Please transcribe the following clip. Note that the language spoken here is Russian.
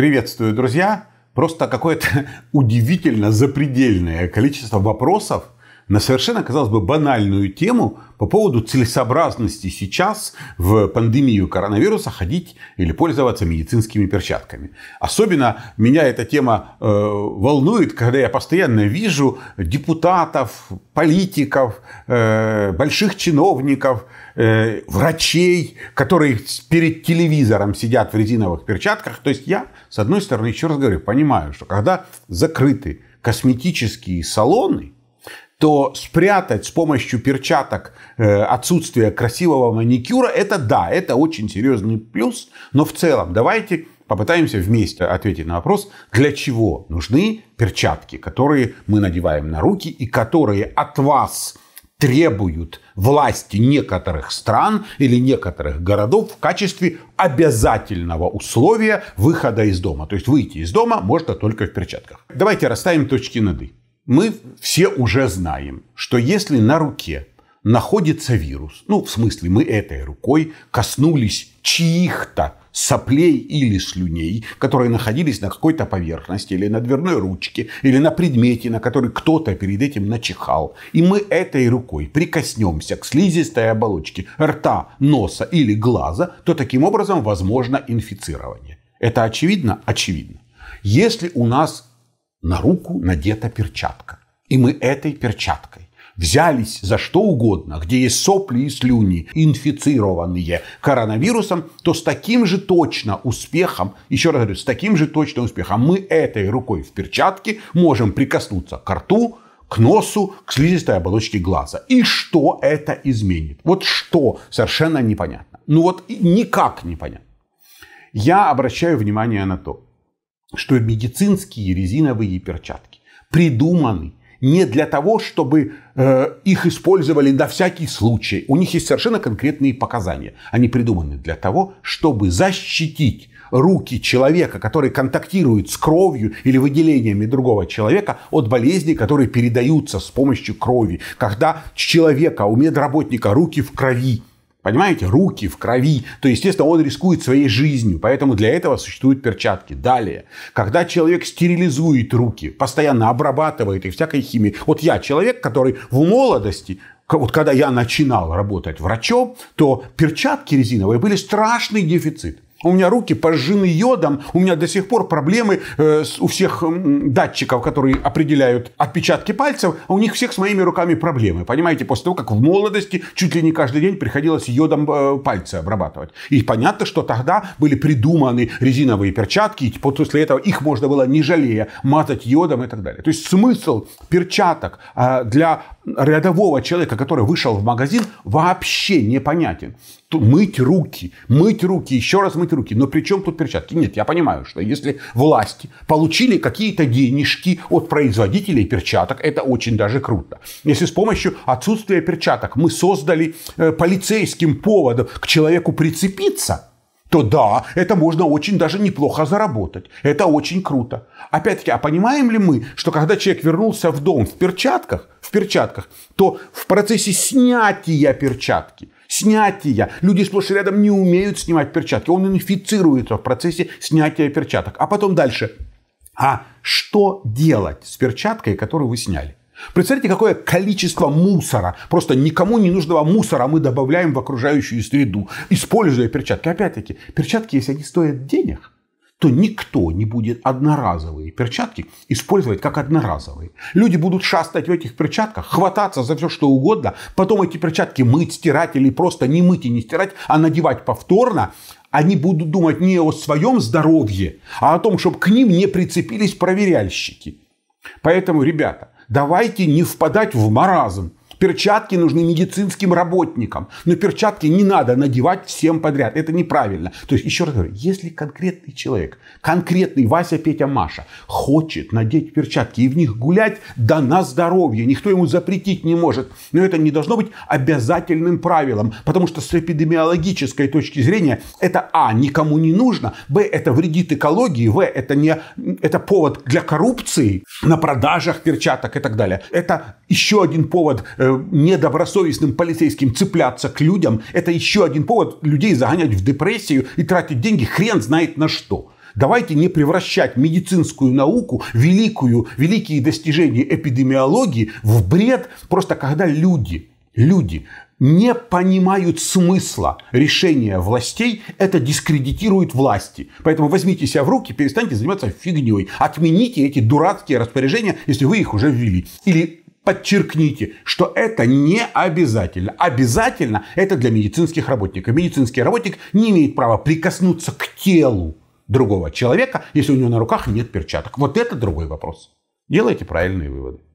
Приветствую, друзья! Просто какое-то удивительно запредельное количество вопросов – на совершенно, казалось бы, банальную тему по поводу целесообразности сейчас в пандемию коронавируса ходить или пользоваться медицинскими перчатками. Особенно меня эта тема э, волнует, когда я постоянно вижу депутатов, политиков, э, больших чиновников, э, врачей, которые перед телевизором сидят в резиновых перчатках. То есть я, с одной стороны, еще раз говорю, понимаю, что когда закрыты косметические салоны, то спрятать с помощью перчаток э, отсутствие красивого маникюра, это да, это очень серьезный плюс, но в целом давайте попытаемся вместе ответить на вопрос, для чего нужны перчатки, которые мы надеваем на руки и которые от вас требуют власти некоторых стран или некоторых городов в качестве обязательного условия выхода из дома. То есть выйти из дома можно только в перчатках. Давайте расставим точки над «и» мы все уже знаем, что если на руке находится вирус, ну, в смысле, мы этой рукой коснулись чьих-то соплей или слюней, которые находились на какой-то поверхности или на дверной ручке, или на предмете, на который кто-то перед этим начихал. И мы этой рукой прикоснемся к слизистой оболочке рта, носа или глаза, то таким образом возможно инфицирование. Это очевидно? Очевидно. Если у нас на руку надета перчатка. И мы этой перчаткой взялись за что угодно, где есть сопли и слюни, инфицированные коронавирусом, то с таким же точно успехом, еще раз говорю, с таким же точно успехом мы этой рукой в перчатке можем прикоснуться к рту, к носу, к слизистой оболочке глаза. И что это изменит? Вот что, совершенно непонятно. Ну вот никак непонятно. Я обращаю внимание на то, что медицинские резиновые перчатки придуманы не для того, чтобы э, их использовали на всякий случай. У них есть совершенно конкретные показания. Они придуманы для того, чтобы защитить руки человека, который контактирует с кровью или выделениями другого человека от болезней, которые передаются с помощью крови. Когда человека, у медработника руки в крови, Понимаете, руки в крови, то, естественно, он рискует своей жизнью, поэтому для этого существуют перчатки. Далее, когда человек стерилизует руки, постоянно обрабатывает их всякой химией. Вот я человек, который в молодости вот когда я начинал работать врачом, то перчатки резиновые были страшный дефицит. У меня руки пожжены йодом, у меня до сих пор проблемы э, у всех датчиков, которые определяют отпечатки пальцев, а у них всех с моими руками проблемы. Понимаете, после того, как в молодости чуть ли не каждый день приходилось йодом э, пальцы обрабатывать. И понятно, что тогда были придуманы резиновые перчатки, и после этого их можно было, не жалея, мазать йодом и так далее. То есть смысл перчаток а, для рядового человека, который вышел в магазин, вообще непонятен. Тут мыть руки, мыть руки, еще раз мыть руки. Но при чем тут перчатки? Нет, я понимаю, что если власти получили какие-то денежки от производителей перчаток, это очень даже круто. Если с помощью отсутствия перчаток мы создали э, полицейским поводом к человеку прицепиться – то да, это можно очень даже неплохо заработать. Это очень круто. Опять-таки, а понимаем ли мы, что когда человек вернулся в дом в перчатках, в перчатках, то в процессе снятия перчатки, снятия, люди сплошь и рядом не умеют снимать перчатки, он инфицируется в процессе снятия перчаток. А потом дальше. А что делать с перчаткой, которую вы сняли? Представьте, какое количество мусора, просто никому не нужного мусора мы добавляем в окружающую среду, используя перчатки. Опять-таки, перчатки, если они стоят денег, то никто не будет одноразовые перчатки использовать как одноразовые. Люди будут шастать в этих перчатках, хвататься за все что угодно, потом эти перчатки мыть, стирать или просто не мыть и не стирать, а надевать повторно. Они будут думать не о своем здоровье, а о том, чтобы к ним не прицепились проверяльщики. Поэтому, ребята, давайте не впадать в маразм. Перчатки нужны медицинским работникам. Но перчатки не надо надевать всем подряд. Это неправильно. То есть, еще раз говорю, если конкретный человек, конкретный Вася, Петя, Маша, хочет надеть перчатки и в них гулять, дана здоровье. Никто ему запретить не может. Но это не должно быть обязательным правилом. Потому что с эпидемиологической точки зрения это А. Никому не нужно. Б. Это вредит экологии. В. Это, не, это повод для коррупции на продажах перчаток и так далее. Это еще один повод э, недобросовестным полицейским цепляться к людям, это еще один повод людей загонять в депрессию и тратить деньги хрен знает на что. Давайте не превращать медицинскую науку, великую, великие достижения эпидемиологии в бред, просто когда люди, люди не понимают смысла решения властей, это дискредитирует власти. Поэтому возьмите себя в руки, перестаньте заниматься фигней. Отмените эти дурацкие распоряжения, если вы их уже ввели. Или подчеркните, что это не обязательно. Обязательно это для медицинских работников. Медицинский работник не имеет права прикоснуться к телу другого человека, если у него на руках нет перчаток. Вот это другой вопрос. Делайте правильные выводы.